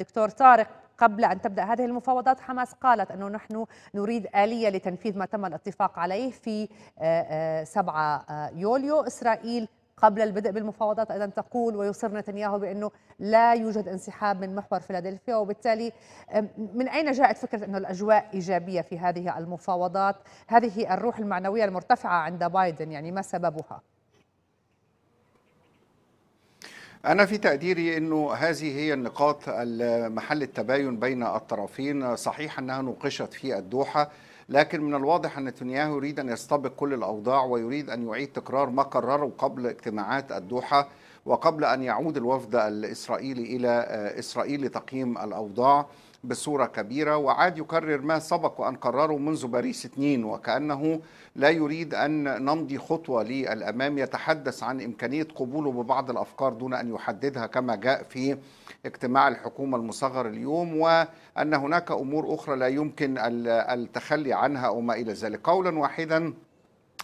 دكتور طارق قبل أن تبدأ هذه المفاوضات حماس قالت أنه نحن نريد آلية لتنفيذ ما تم الاتفاق عليه في 7 آه، آه، آه، يوليو إسرائيل قبل البدء بالمفاوضات ايضا تقول ويصر نتنياهو بانه لا يوجد انسحاب من محور فيلادلفيا وبالتالي من اين جاءت فكره انه الاجواء ايجابيه في هذه المفاوضات؟ هذه الروح المعنويه المرتفعه عند بايدن يعني ما سببها؟ أنا في تقديري أنه هذه هي النقاط محل التباين بين الطرفين صحيح أنها نوقشت في الدوحة لكن من الواضح أن نتنياهو يريد أن يستبق كل الأوضاع ويريد أن يعيد تكرار ما قرره قبل اجتماعات الدوحة وقبل أن يعود الوفد الإسرائيلي إلى إسرائيل لتقييم الأوضاع بصورة كبيرة وعاد يكرر ما سبق وأن قرره منذ باريس 2 وكأنه لا يريد أن نمضي خطوة للأمام يتحدث عن إمكانية قبوله ببعض الأفكار دون أن يحددها كما جاء في اجتماع الحكومة المصغر اليوم وأن هناك أمور أخرى لا يمكن التخلي عنها أو ما إلى ذلك قولا واحدا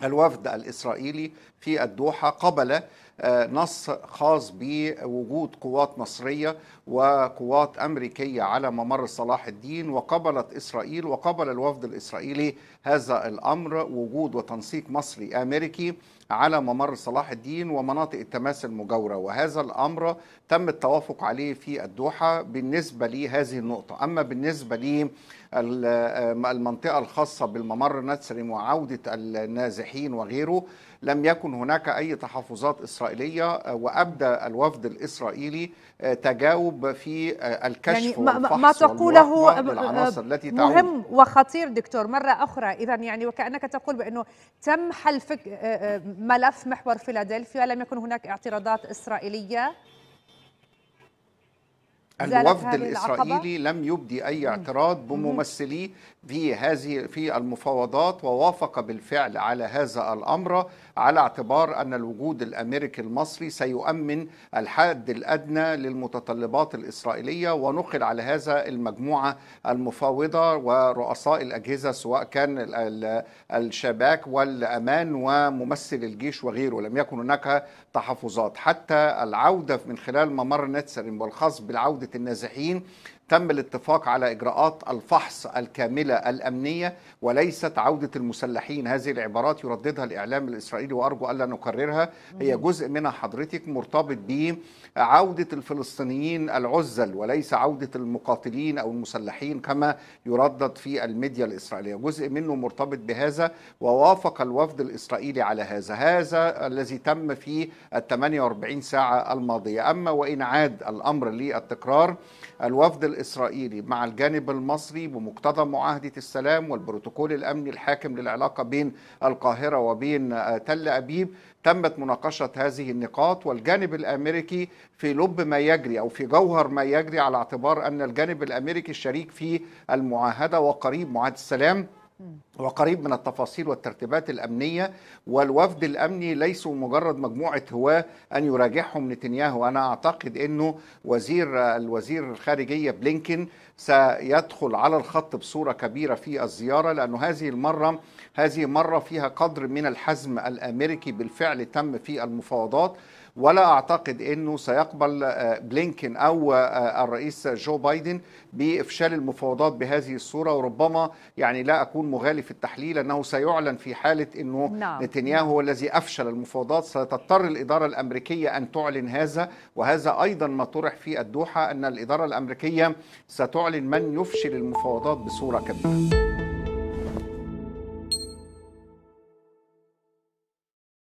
الوفد الإسرائيلي في الدوحة قبل آه، نص خاص بوجود قوات مصرية وقوات أمريكية على ممر صلاح الدين وقبلت إسرائيل وقبل الوفد الإسرائيلي هذا الأمر وجود وتنسيق مصري أمريكي على ممر صلاح الدين ومناطق التماس المجاورة وهذا الأمر تم التوافق عليه في الدوحة بالنسبة لهذه النقطة أما بالنسبة للمنطقة آه، الخاصة بالممر نسرم وعودة النازحين وغيره لم يكن هناك أي تحفظات إسرائيلية آه، وأبدى الوفد الإسرائيلي آه، تجاوب في الكشف يعني ما, ما تقوله التي مهم وخطير دكتور مرة أخرى إذا يعني وكأنك تقول بأنه تم حل فك ملف محور فيلادلفيا لم يكن هناك اعتراضات إسرائيلية الوفد الاسرائيلي لم يبدي اي اعتراض بممثليه في هذه في المفاوضات ووافق بالفعل على هذا الامر على اعتبار ان الوجود الامريكي المصري سيؤمن الحد الادنى للمتطلبات الاسرائيليه ونقل على هذا المجموعه المفاوضه ورؤساء الاجهزه سواء كان الشباك والامان وممثل الجيش وغيره لم يكن هناك تحفظات حتى العوده من خلال ممر نتسرين والخاص بالعوده عودة النازحين تم الاتفاق على إجراءات الفحص الكاملة الأمنية وليست عودة المسلحين هذه العبارات يرددها الإعلام الإسرائيلي وأرجو ألا نكررها هي جزء منها حضرتك مرتبط بعودة الفلسطينيين العزل وليس عودة المقاتلين أو المسلحين كما يردد في الميديا الإسرائيلية جزء منه مرتبط بهذا ووافق الوفد الإسرائيلي على هذا هذا الذي تم في ال 48 ساعة الماضية أما وإن عاد الأمر للتكرار قرار الوفد الإسرائيلي مع الجانب المصري بمقتضى معاهدة السلام والبروتوكول الأمني الحاكم للعلاقة بين القاهرة وبين آه، تل أبيب تمت مناقشة هذه النقاط والجانب الأمريكي في لب ما يجري أو في جوهر ما يجري على اعتبار أن الجانب الأمريكي الشريك في المعاهدة وقريب معاهدة السلام وقريب من التفاصيل والترتيبات الامنيه والوفد الامني ليسوا مجرد مجموعه هواه ان يراجعهم نتنياهو انا اعتقد انه وزير الوزير الخارجيه بلينكن سيدخل على الخط بصوره كبيره في الزياره لانه هذه المره هذه مره فيها قدر من الحزم الامريكي بالفعل تم في المفاوضات ولا أعتقد أنه سيقبل آه، بلينكن أو آه، آه، الرئيس جو بايدن بإفشال المفاوضات بهذه الصورة وربما يعني لا أكون مغالي في التحليل أنه سيعلن في حالة أنه نعم،, نعم. نتنياهو هو الذي أفشل المفاوضات ستضطر الإدارة الأمريكية أن تعلن هذا وهذا أيضا ما طرح في الدوحة أن الإدارة الأمريكية ستعلن من يفشل المفاوضات بصورة كبيرة